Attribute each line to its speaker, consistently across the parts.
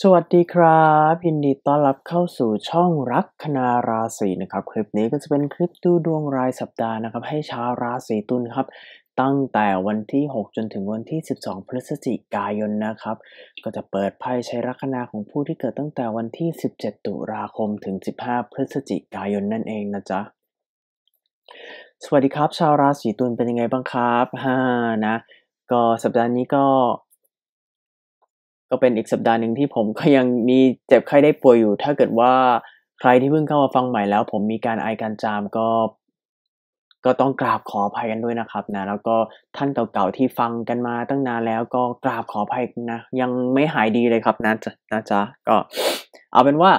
Speaker 1: สวัสดีครับยินดีต้อนรับเข้าสู่ช่องรักคณาราศีนะครับ คลิปนี้ก็จะเป็นคลิปดูดวงรายสัปดาห์นะครับให้ชาวราศีตุลครับ ตั้งแต่วันที่ 6 จนถึงวันที่ 12 พฤศจิกายนนะครับ ก็จะเปิดไพ่ใช้ลัคนาของผู้ที่เกิดตั้งแต่วันที่ 17 ตุลาคมถึง 15 พฤศจิกายนนั่นเองนะจ๊ะ สวัสดีครับชาวราศีตุลเป็นยังไงบ้างครับฮ่านะ ก็สัปดาห์นี้ก็ก็เป็นอีกสัปดาห์หนึ่งที่ผมก็ยังมีเจ็บไข้ได้ป่วยอยู่ ถ้าเกิดว่าใครที่เพิ่งเข้ามาฟังใหม่แล้ว ผมมีการไอการจามก็ ก็ต้องกราบขออภัยกันด้วยนะครับ นะแล้วก็ท่านเก่าๆที่ฟังกันมาตั้งนานแล้วก็กราบขออภัยนะยังไม่หายดีเลยครับ นะนะจ๊ะก็ เอาเป็นว่า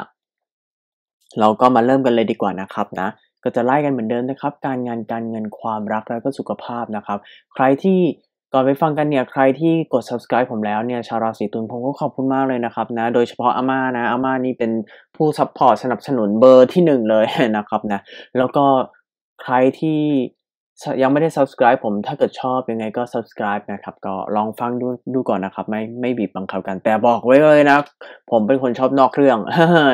Speaker 1: เราก็มาเริ่มกันเลยดีกว่านะครับ นะก็จะไล่กันเหมือนเดิมนะครับ การงานการเงินความรักแล้วก็สุขภาพนะครับ ใครที่ก่อนไปฟังกันเนี่ยใครที่กด subscribe ผมแล้วเนี่ยชาวราศีตุลผมก็ขอบคุณมากเลยนะครับนะโดยเฉพาะอาม่านะอาม่านี่เป็นผู้ซัพพอร์ตสนับสนุนเบอร์ที่หนึ่งเลยนะครับนะแล้วก็ใครที่ยังไม่ได้ subscribe ผมถ้าเกิดชอบยังไงก็ subscribe นะครับก็ลองฟังดูดูก่อนนะครับ ไม่ไม่บีบบังคับกัน แต่บอกไว้เลยนะผมเป็นคนชอบนอกเรื่อง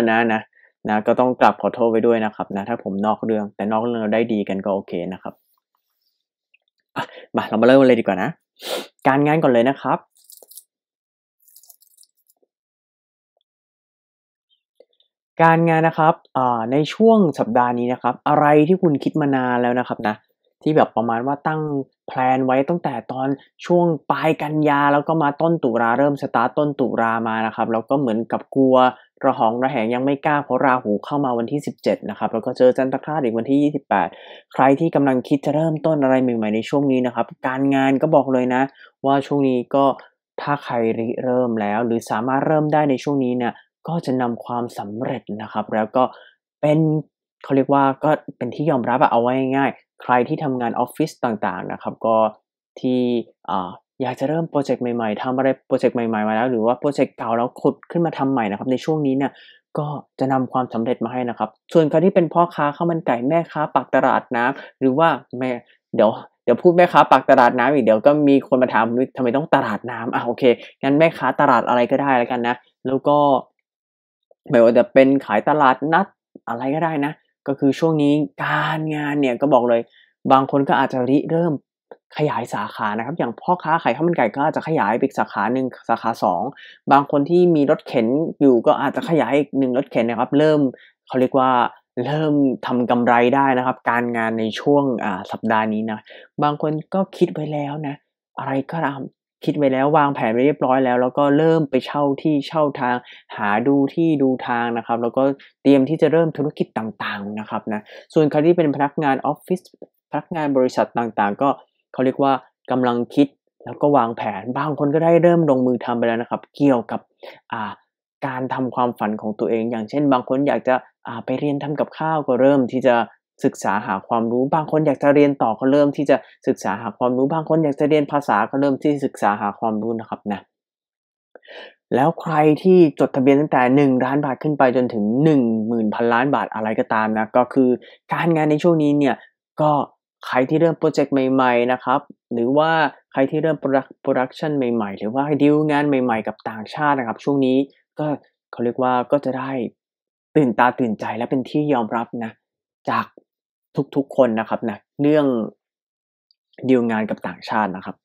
Speaker 1: นะนะนะ ก็ต้องกลับขอโทษไว้ด้วยนะครับนะถ้าผมนอกเรื่องแต่นอกเรื่องเราได้ดีกันก็โอเคนะครับมาเรามาเริ่มเลยดีกว่านะการงานก่อนเลยนะครับ การงานนะครับในช่วงสัปดาห์นี้นะครับ อะไรที่คุณคิดมานานแล้วนะครับนะที่แบบประมาณว่าตั้งแพลนไว้ตั้งแต่ตอนช่วงปลายกันยาแล้วก็มาต้นตุลาเริ่มสตาร์ตต้นตุลามานะครับแล้วก็เหมือนกับกลัวระหองระแหงยังไม่กล้าเพราะราหูเข้ามาวันที่ 17นะครับแล้วก็เจอจันทราตอีกวันที่ 28 ใครที่กำลังคิดจะเริ่มต้นอะไรใหม่ๆในช่วงนี้นะครับการงานก็บอกเลยนะ ว่าช่วงนี้ก็ถ้าใครริเริ่มแล้วหรือสามารถเริ่มได้ในช่วงนี้เนี่ยก็จะนำความสำเร็จนะครับ แล้วก็เป็นเขาเรียกว่าก็เป็นที่ยอมรับเอาไว้ง่ายใครที่ทำงานออฟฟิศต่างๆนะครับ ก็ที่อยากจะเริ่มโปรเจกต์ใหม่ๆทำอะไรโปรเจกต์ใหม่ๆมาแล้วหรือว่าโปรเจกต์เก่าแล้วขุดขึ้นมาทำใหม่นะครับ ในช่วงนี้เนี่ยก็จะนำความสำเร็จมาให้นะครับ ส่วนใครที่เป็นพ่อค้าข้าวมันไก่แม่ค้าปากตลาดน้ำหรือว่าแม่เดี๋ยวเดี๋ยวพูดแม่ค้าปากตลาดน้ำอีกเดี๋ยวก็มีคนมาถามทำไมต้องตลาดน้ำอ่ะโอเคงั้นแม่ค้าตลาดอะไรก็ได้แล้วกันนะแล้วก็ไม่ว่าจะเป็นขายตลาดนัดอะไรก็ได้นะก็คือช่วงนี้การงานเนี่ย ก็บอกเลย บางคนก็อาจจะริเริ่มขยายสาขานะครับ อย่างพ่อค้าขายข้าวมันไก่ ก็อาจจะขยายไปสาขาหนึ่งสาขา 2 บางคนที่มีรถเข็นอยู่ก็อาจจะขยายอีกหนึ่งรถเข็นนะครับ เริ่มเขาเรียกว่าเริ่ม ทำกำไรได้นะครับ การงานในช่วงสัปดาห์นี้นะ บางคนก็คิดไว้แล้วนะ อะไรก็ตามคิดไว้แล้ววางแผนไปเรียบร้อยแล้วแล้วก็เริ่มไปเช่าที่เช่าทาง หาดูที่ดูทางนะครับแล้วก็เตรียมที่จะเริ่มธุรกิจต่างๆนะครับนะส่วนใครที่เป็นพนักงานออฟฟิศพนักงานบริษัทต่างๆ ก็เขาเรียกว่ากำลังคิดแล้วก็วางแผน บางคนก็ได้เริ่มลงมือทำไปแล้วนะครับเกี่ยวกับการทำความฝันของตัวเอง อย่างเช่น บางคนอยากจะไปเรียนทำกับข้าวก็เริ่มที่จะศึกษาหาความรู้บางคนอยากจะเรียนต่อก็เริ่มที่จะศึกษาหาความรู้บางคนอยากจะเรียนภาษาก็เริ่มที่ศึกษาหาความรู้นะครับนะแล้วใครที่จดทะเบียนตั้งแต่1ล้านบาทขึ้นไปจนถึง 1 0,000พันล้านบาทอะไรก็ตามนะก็คือการงานในช่วงนี้เนี่ยก็ใครที่เริ่มโปรเจกต์ใหม่ ๆนะครับ หรือว่าใครที่เริ่มโปรดักชันใหม่ๆ หรือว่าดีลงานใหม่ๆ กับต่างชาตินะครับ ช่วงนี้ ก็เขาเรียกว่าก็จะได้ตื่นตาตื่นใจและเป็นที่ยอมรับนะ จากทุก ๆ คนนะครับนะ เรื่องดีลงานกับต่างชาตินะครับ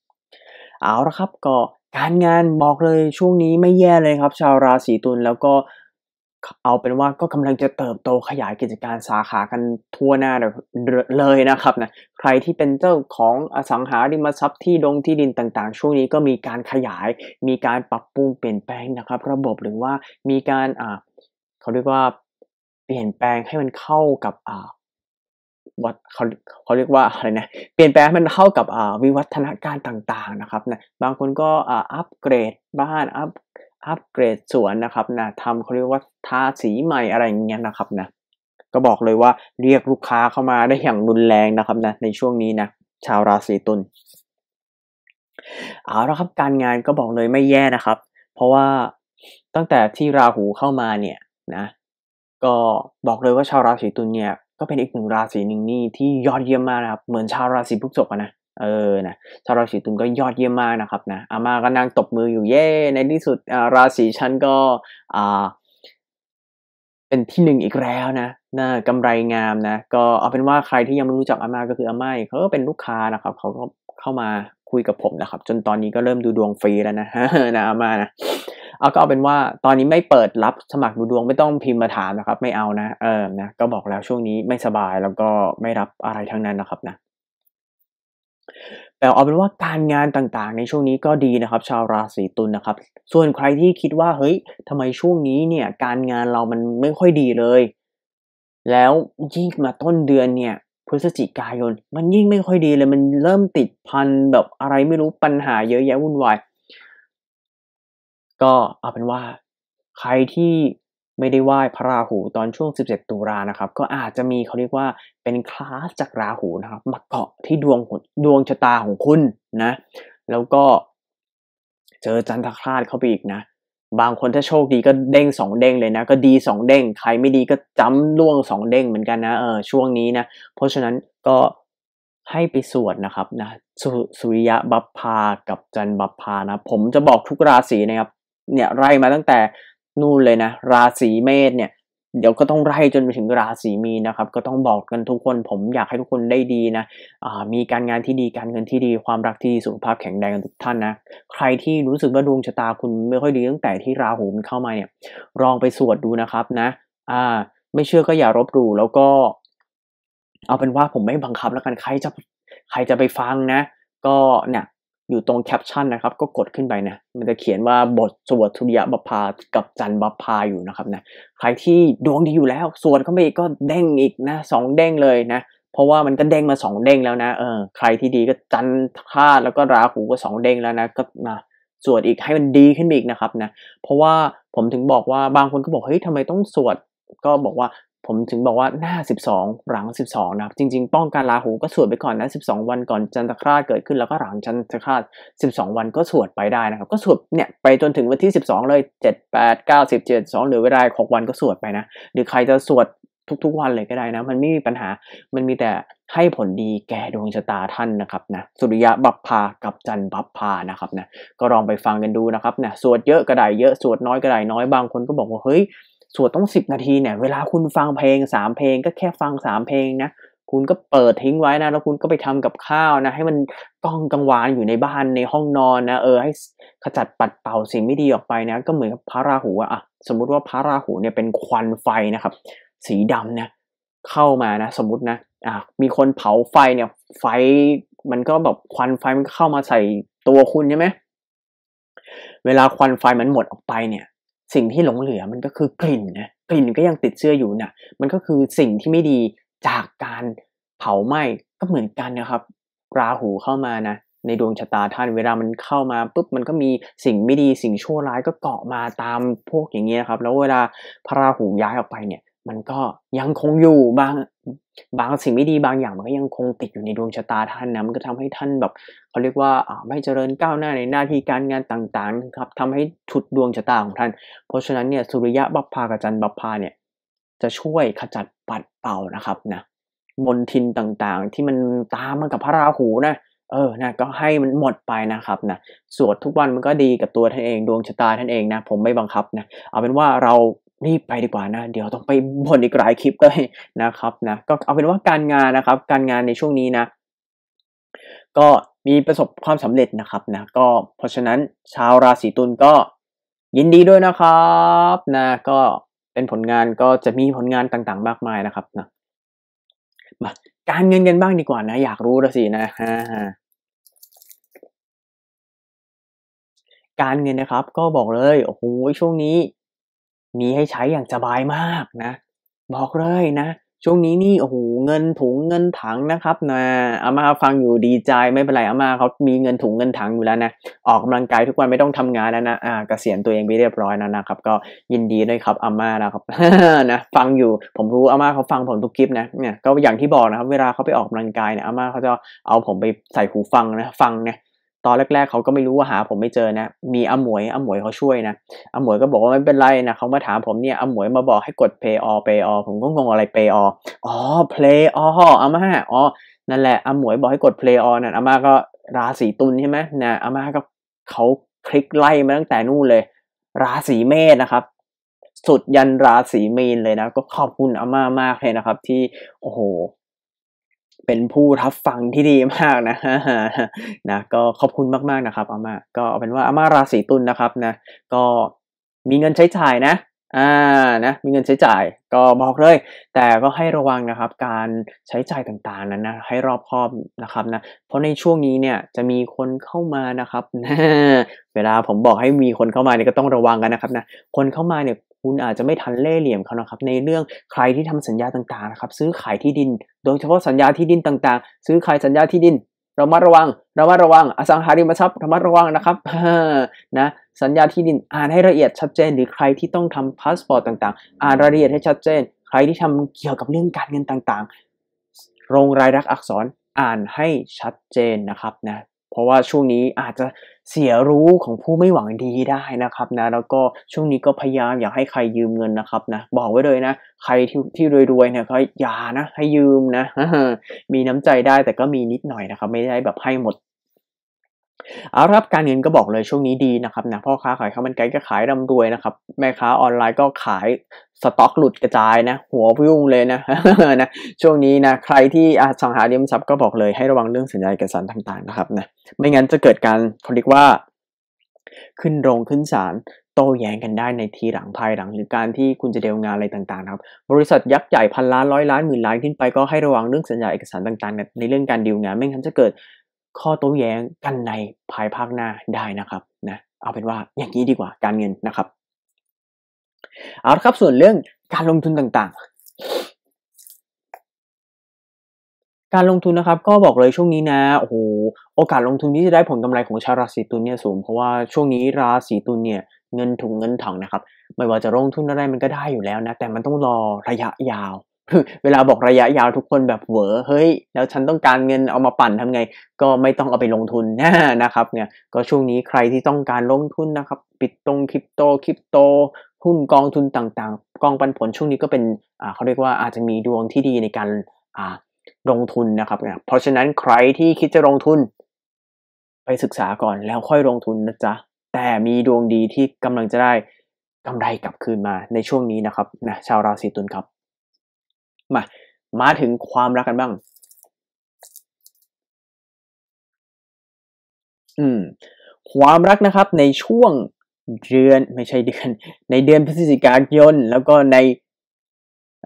Speaker 1: เอาละครับ ก็การงานบอกเลยช่วงนี้ไม่แย่เลยครับ ชาวราศีตุลแล้วก็เอาเป็นว่าก็กำลังจะเติบโตขยายกิจการสาขากันทั่วหน้าเลยนะครับนะใครที่เป็นเจ้าของอสังหาริมทรัพย์ที่ดงที่ดินต่าง ๆ ช่วงนี้ก็มีการขยายมีการปรับปรุงเปลี่ยนแปลงนะครับ ระบบหรือว่ามีการอ่า เขาเรียกว่าเปลี่ยนแปลงให้มันเข้ากับ อ่าวัดเขาเขาเรียกว่าอะไรนะเปลี่ยนแปลงมันเข้ากับวิวัฒนาการต่าง ๆนะครับนะบางคนก็อัปเกรดบ้านอัปอัปเกรดสวนนะครับ นะทำเขาเรียกว่าทาสีใหม่อะไรอย่างเงี้ยนะครับ นะ ก็บอกเลยว่าเรียกลูกค้าเข้ามาได้อย่างรุนแรงนะครับนะในช่วงนี้นะชาวราศีตุลเอาละครับการงานก็บอกเลยไม่แย่นะครับ เพราะว่าตั้งแต่ที่ราหูเข้ามาเนี่ย นะ ก็บอกเลยว่าชาวราศีตุลเนี่ยก็เป็นอีกหนึ่งราศีหนึ่งนี่ที่ยอดเยี่ยมมากนะครับ เหมือนชาวราศีพฤษภนะเออนะชาวราศีตุลก็ยอดเยี่ยมมากนะครับนะอามาก็นั่งตบมืออยู่เย่ในที่สุดราศีฉันก็ อ่า เป็นที่หนึ่งอีกแล้วนะนะกำไรงามนะก็เอาเป็นว่าใครที่ยังไม่รู้จักอามาก็คืออามาเขาก็เป็นลูกค้านะครับเขาก็เข้ามาคุยกับผมนะครับ จนตอนนี้ก็เริ่มดูดวงฟรีแล้วนะนะอามานะเอาก็เอาเป็นว่าตอนนี้ไม่เปิดรับสมัครดูดวงไม่ต้องพิมพ์มาถามนะครับ ไม่เอานะ เออนะก็บอกแล้วช่วงนี้ไม่สบายแล้วก็ไม่รับอะไรทั้งนั้นนะครับนะแต่เอาเป็นว่าการงานต่าง ๆ ในช่วงนี้ก็ดีนะครับ ชาวราศีตุลนนะครับ ส่วนใครที่คิดว่าเฮ้ยทำไมช่วงนี้เนี่ย การงานเรามันไม่ค่อยดีเลย แล้วยิ่งมาต้นเดือนเนี่ย พฤศจิกายน มันยิ่งไม่ค่อยดีเลย มันเริ่มติดพันแบบอะไรไม่รู้ปัญหาเยอะแยะวุ่นวายก็เอาเป็นว่าใครที่ไม่ได้ไหว้พระราหูตอนช่วง17ตุลานะครับ ก็อาจจะมีเขาเรียกว่า เป็นคลาสจากราหูนะครับมาเกาะที่ดวงดวงชะตาของคุณนะ แล้วก็เจอจันทคราสเข้าไปอีกนะบางคนถ้าโชคดีก็เด้งสองเด้งเลยนะก็ดีสองเด้งใครไม่ดีก็จำล่วงสองเด้งเหมือนกันนะเออช่วงนี้นะเพราะฉะนั้นก็ให้ไปสวดนะครับ นะสสุริยะบัพพากับจันบัพพานะ ผมจะบอกทุกราศีนะครับเนี่ยไล่มาตั้งแต่นู่นเลยนะราศีเมษเนี่ย เดี๋ยวก็ต้องไล่จนไปถึงราศีมีนะครับ ก็ต้องบอกกันทุกคน ผมอยากให้ทุกคนได้ดีนะมีการงานที่ดี การเงินที่ดีความรักที่ดีสุขภาพแข็งแรงกันทุกท่านนะใครที่รู้สึกว่าดวงชะตาคุณไม่ค่อยดีตั้งแต่ที่ราหูมันเข้ามาเนี่ยลองไปสวดดูนะครับนะอ่า ไม่เชื่อก็อย่ารบดูแล้วก็ เอาเป็นว่าผมไม่บังคับแล้วกันใครจะ ใครจะไปฟังนะก็เนี่ยอยู่ตรงแคปชั่นนะครับก็กดขึ้นไปนะ มันจะเขียนว่าบทสวดทุริยบพากับจันบพาอยู่นะครับนะใครที่ดวงดีอยู่แล้วสวดเข้าไปอีกก็เด้งอีกนะสองเด้งเลยนะเพราะว่ามันก็เด้งมาสองเด้งแล้วนะเออใครที่ดีก็จันท่าแล้วก็ราหูก็สองเด้งแล้วนะก็มาสวดอีกให้มันดีขึ้นอีกนะครับนะเพราะว่าผมถึงบอกว่าบางคนก็บอกเฮ้ยทำไมต้องสวดก็บอกว่าผมถึงบอกว่าหน้า 12 หลัง 12 นะครับ จริงๆ ป้องกันราหูก็สวดไปก่อนนะ12 วันก่อนจันทคราชเกิดขึ้นแล้วก็หลังจันทคราช12 วันก็สวดไปได้นะครับ ก็สวดเนี่ยไปจนถึงวันที่ 12 เลย 7 8 9 10 7 2เหรือเวลา6วันก็สวดไปนะหรือใครจะสวดทุกๆวันเลยก็ได้นะมันไม่มีปัญหามันมีแต่ให้ผลดีแก่ดวงชะตาท่านนะครับนะสุริยะบัพพากับจันบัพพานะครับนะก็ลองไปฟังกันดูนะครับนะสวดเยอะก็ได้เยอะสวดน้อยก็ได้น้อยบางคนก็บอกว่าเฮ้ยสวดต้องสิบนาทีเนี่ย เวลาคุณฟังเพลงสามเพลง ก็แค่ฟังสามเพลงนะคุณก็เปิดทิ้งไว้นะ แล้วคุณก็ไปทำกับข้าวนะ ให้มันต้องกังวานอยู่ในบ้านในห้องนอนนะเออให้ขจัดปัดเป่าสิ่งไม่ดีออกไปนะ ก็เหมือนพระราหูอะสมมุติว่าพระราหูเนี่ยเป็นควันไฟนะครับ สีดำนะเข้ามานะสมมตินะอ่ะมีคนเผาไฟเนี่ย ไฟมันก็แบบควันไฟมันเข้ามาใส่ตัวคุณใช่ไหมเวลาควันไฟมันหมดออกไปเนี่ยสิ่งที่หลงเหลือมันก็คือกลิ่นนะกลิ่นก็ยังติดเชื้ออยู่นะ่ะมันก็คือสิ่งที่ไม่ดีจากการเผาไหม้ก็เหมือนกันนะครับราหูเข้ามานะ ในดวงชะตาท่านเวลามันเข้ามา ปุ๊บมันก็มีสิ่งไม่ดีสิ่งชั่วร้ายก็เกาะมาตามพวกอย่างเงี้ยครับแล้วเวลาพระราหูย้ายออกไปเนี่ยมันก็ยังคงอยู่บางบางสิ่งไม่ดีบางอย่างมันก็ยังคงติดอยู่ในดวงชะตาท่านนะมันก็ทำให้ท่านแบบเขาเรียกว่าไม่เจริญก้าวหน้าในหน้าที่การงานต่างๆครับทำให้ชุดดวงชะตาของท่านเพราะฉะนั้นเนี่ยสุริยะบัพพากับจันบัพพาเนี่ย จะช่วยขจัดปัดเป่านะครับนะมนทินต่างๆที่มันตามมากับพระราหูนะเออนะก็ให้มันหมดไปนะครับนะสวดทุกวันมันก็ดีกับตัวท่านเองดวงชะตาท่านเองนะ ผมไม่บังคับนะเอาเป็นว่าเรารีบไปดีกว่านะเดี๋ยวต้องไปบ่นอีกหลายคลิปเลยนะครับนะก็เอาเป็นว่าการงานนะครับ การงานในช่วงนี้นะก็มีประสบความสำเร็จนะครับนะก็เพราะฉะนั้นชาวราศีตุลก็ยินดีด้วยนะครับ นะ ก็เป็นผลงานก็จะมีผลงานต่างๆมากมายนะครับนะมาการเงินกันบ้างดีกว่านะ อยากรู้ละสินะฮะการเงินนะครับ ก็บอกเลยโอ้โหช่วงนี้มีให้ใช้อย่างสบายมากนะ บอกเลยนะ ช่วงนี้นี่โอ้โหเงินถุงเงินถังนะครับนะอามาฟังอยู่ดีใจไม่เป็นไรอามาเขามีเงินถุงเงินถังอยู่แล้วนะออกกาลังกายทุกวันไม่ต้องทำงานแล้วนะอ่ากเกษียณตัวเองไปเรียบร้อยแล้วนะครับ ก็ยินดีด้วยครับอามานะครับนะฟังอยู่ผมรู้อามาเขาฟังผมทุกคลิปนะเนี่ยก็อย่างที่บอกนะครับ เวลาเขาไปออกกำลังกายเนี่ยอามาเขาจะเอาผมไปใส่หูฟังนะ ฟังนะตอนแรกๆ เขาก็ไม่รู้ว่าหาผมไม่เจอนะ มีอมวยอมวยเขาช่วยนะอมวยก็บอกว่าไม่เป็นไรนะเขามาถามผมเนี่ยอมวยมาบอกให้กด pay all pay all ผมก็งงอะไร pay all อ๋อ play all อาม่าอ๋อ นั่นแหละอมวยบอกให้กด play all นั่นอาม่าก็ราศีตุลใช่ไหมนะอาม่าก็เขาคลิกไล่มาตั้งแต่นู่นเลย ราศีเมษนะครับ สุดยันราศีมีน เลยนะก็ขอบคุณอาม่ามากเลยนะครับ ที่โอ้โหเป็นผู้ทับฟังที่ดีมากนะ นะ ก็ขอบคุณมากๆนะครับอาม่าก็เอาเป็นว่าอาม่าราศีตุลนนะครับนะก็มีเงินใช้จ่ายนะอ่านะมีเงินใช้จ่ายก็บอกเลย แต่ก็ให้ระวังนะครับ การใช้จ่ายต่างๆนั้นนะให้รอบคอบนะครับนะเพราะในช่วงนี้เนี่ยจะมีคนเข้ามานะครับนะเวลาผมบอกให้มีคนเข้ามาเนี่ยก็ต้องระวังกันนะครับนะคนเข้ามาเนี่ยคุณอาจจะไม่ทันเล่เหลี่ยมเขานะครับ ในเรื่องใครที่ทำสัญญาต่างๆนะครับ ซื้อขายที่ดิน โดยเฉพาะสัญญาที่ดินต่างๆ ซื้อขายสัญญาที่ดิน เรามาระวังเรามาระวังอสังหาริมทรัพย์รามาระวังนะครับนะสัญญาที่ดินอ่านให้ละเอียดชัดเจนหรือใครที่ต้องทำพาสปอร์ตต่าง ๆอ่านรายละเอียดให้ชัดเจน ใครที่ทำเกี่ยวกับเรื่องการเงินต่างๆลงรายรักอักษรอ่านให้ชัดเจนนะครับนะเพราะว่าช่วงนี้อาจจะเสียรู้ของผู้ไม่หวังดีได้นะครับ นะแล้วก็ช่วงนี้ก็พยายามอยากให้ใครยืมเงินนะครับนะบอกไว้เลยนะ ใครที่ที่รวยๆเนี่ยก็อย่านะให้ยืมนะ มีน้ำใจได้แต่ก็มีนิดหน่อยนะครับ ไม่ได้แบบให้หมดเอาครับการเงินก็บอกเลยช่วงนี้ดีนะครับนะพ่อค้าขายข้าวมันไก่ก็ขายร่ำรวยนะครับ แม่ค้าออนไลน์ก็ขายสต็อกหลุดกระจายนะ หัวพุ่งเลยนะนะช่วงนี้นะใครที่อสังหาริมทรัพย์ก็บอกเลยให้ระวังเรื่องสัญญาเอกสารต่าง ๆนะครับนะไม่งั้นจะเกิดการเขาเรียกว่า ขึ้นโรงขึ้นศาลโต้แย้งกันได้ในทีหลังภายหลัง หรือการที่คุณจะเดลงานอะไรต่างๆครับบริษัทยักษ์ใหญ่พันล้านร้อยล้านหมื่นล้านขึ้นไปก็ให้ระวังเรื่องสัญญาเอกสารต่างๆ ในเรื่องการดีลงาน ไม่งั้นจะเกิดข้อโต้แย้งกันในภายภาคหน้าได้นะครับ นะ เอาเป็นว่าอย่างนี้ดีกว่าการเงินนะครับเอาละครับส่วนเรื่องการลงทุนต่างๆ การลงทุนนะครับ ก็บอกเลยช่วงนี้นะ โอ้โหโอกาสลงทุนที่จะได้ผลกำไรของชาวราศีตุลเนี่ยสูงเพราะว่าช่วงนี้ราศีตุลเนี่ย เงินถุงเงินถังนะครับ ไม่ว่าจะลงทุนอะไรมันก็ได้อยู่แล้วนะแต่มันต้องรอระยะยาวเวลาบอกระยะยาวทุกคนแบบเหวอเฮ้ย แล้วฉันต้องการเงินเอามาปั่นทำไง ก็ไม่ต้องเอาไปลงทุนนะครับเนี่ย ก็ช่วงนี้ใครที่ต้องการลงทุนนะครับ ปิดตรงคริปโตคริปโต หุ้นกองทุนต่าง ๆ กองปันผลช่วงนี้ก็เป็น อ่าเขาเรียกว่าอาจจะมีดวงที่ดีในการอ่าลงทุนนะครับเนี่ยเพราะฉะนั้นใครที่คิดจะลงทุน ไปศึกษาก่อนแล้วค่อยลงทุนนะจ๊ะแต่มีดวงดีที่กำลังจะได้กำไรกลับคืนมา ในช่วงนี้นะครับนะชาวราศีตุลครับมามาถึงความรักกันบ้าง อืม ความรักนะครับ ในช่วงเดือนไม่ใช่เดือน ในเดือนพฤศจิกายน แล้วก็ใน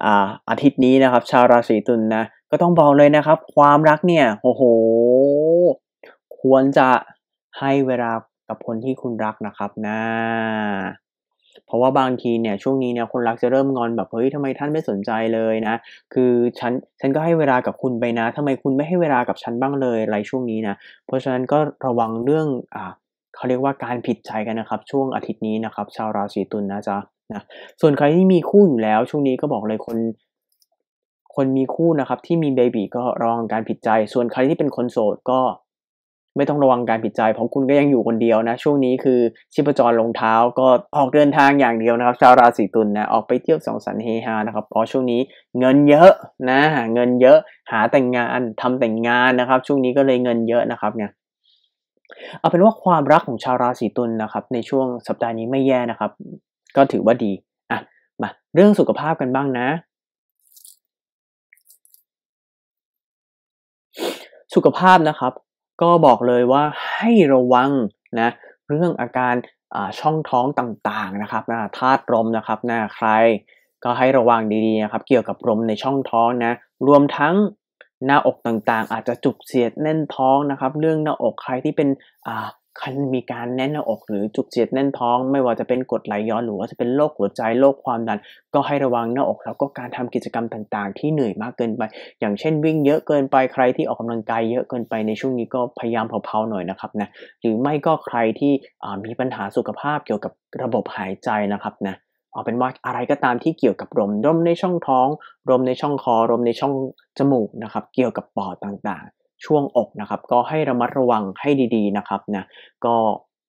Speaker 1: อ่า อาทิตย์นี้นะครับ ชาวราศีตุลนนะก็ต้องบอกเลยนะครับ ความรักเนี่ย โอ้โห ควรจะให้เวลากับคนที่คุณรักนะครับนะเพราะว่าบางทีเนี่ยช่วงนี้เนี่ยคนรักจะเริ่มงอน แบบเฮ้ยทำไมท่านไม่สนใจเลยนะคือฉันฉันก็ให้เวลากับคุณไปนะ ทำไมคุณไม่ให้เวลากับฉันบ้างเลยอะไรช่วงนี้นะเพราะฉะนั้นก็ระวังเรื่องอ่าเขาเรียกว่าการผิดใจกันนะครับ ช่วงอาทิตย์นี้นะครับ ชาวราศีตุลนะจ๊ะนะส่วนใครที่มีคู่อยู่แล้ว ช่วงนี้ก็บอกเลยคน คนมีคู่นะครับ ที่มีเบบีก็ระวังการผิดใจ ส่วนใครที่เป็นคนโสดก็ไม่ต้องระวังการผิดใจ เพราะคุณก็ยังอยู่คนเดียวนะ ช่วงนี้คือชีพจรลงเท้า ก็ออกเดินทางอย่างเดียวนะครับ ชาวราศีตุลนนะออกไปเที่ยวสองสันเฮฮานะครับเพราะช่วงนี้เงินเยอะนะเงินเยอะหาแต่งงานทำแต่งงานนะครับ ช่วงนี้ก็เลยเงินเยอะนะครับ เนี่ย เอาเป็นว่าความรักของชาวราศีตุลนนะครับ ในช่วงสัปดาห์นี้ไม่แย่นะครับ ก็ถือว่าดีอ่ะมา เรื่องสุขภาพกันบ้างนะ สุขภาพนะครับก็บอกเลยว่าให้ระวังนะเรื่องอาการช่องท้องต่างๆนะครับนะธาตุลมนะครับนะใครก็ให้ระวังดีๆนะครับเกี่ยวกับลมในช่องท้องนะรวมทั้งหน้าอกต่างๆ อาจจะจุกเสียดแน่นท้องนะครับ เรื่องหน้าอกใครที่เป็นคันมีการแน่นหน้าอกหรือจุกเสียดแน่นท้องไม่ว่าจะเป็นกดไหลย้อนหรือว่าจะเป็นโรคหัวใจโรคความดัน ก็ให้ระวังหน้าอกแล้วก็การทำกิจกรรมต่างๆ ที่เหนื่อยมากเกินไป อย่างเช่นวิ่งเยอะเกินไปใครที่ออกกำลังกายเยอะเกินไปในช่วงนี้ก็พยายามเผาๆหน่อยนะครับนะหรือไม่ก็ใครที่มีปัญหาสุขภาพเกี่ยวกับระบบหายใจนะครับนะเอาเป็นว่าอะไรก็ตามที่เกี่ยวกับลมลมในช่องท้องลมในช่องคอลมในช่องจมูกนะครับเกี่ยวกับปอดต่างๆช่วงอกนะครับก็ให้ระมัดระวังให้ดีๆนะครับนะก็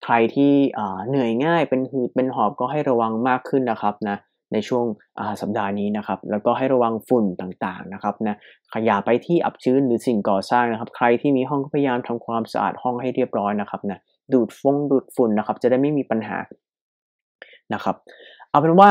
Speaker 1: ใครที่เหนื่อยง่าย เป็นหืดเป็นหอบก็ให้ระวังมากขึ้นนะครับนะในช่วงสัปดาห์นี้นะครับ แล้วก็ให้ระวังฝุ่นต่างๆนะครับนะขยะไปที่อับชื้นหรือสิ่งก่อสร้างนะครับ ใครที่มีห้องก็พยายามทำความสะอาดห้องให้เรียบร้อยนะครับนะดูดฟงดูดฝุ่นนะครับ จะได้ไม่มีปัญหานะครับเอาเป็นว่า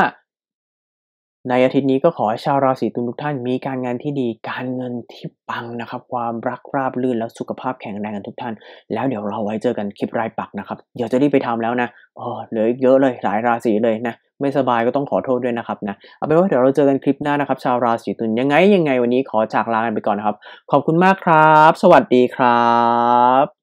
Speaker 1: ในอาทิตย์นี้ก็ขอให้ชาวราศีตุลทุกท่าน มีการงานที่ดีการเงินที่ปังนะครับความรักราบรื่นและสุขภาพแข็งแรงกันทุกท่าน แล้วเดี๋ยวเราไว้เจอกันคลิปรายปักนะครับ เดี๋ยวจะรีบไปทำแล้วนะอ้เหลืออีกเยอะเลยหลายราศีเลยนะ ไม่สบายก็ต้องขอโทษด้วยนะครับนะเอาเป็นว่าเดี๋ยวเราเจอกันคลิปหน้านะครับ ชาวราศีตุลยังไงยังไงวันนี้ขอจากลากันไปก่อนนะครับ ขอบคุณมากครับ สวัสดีครับ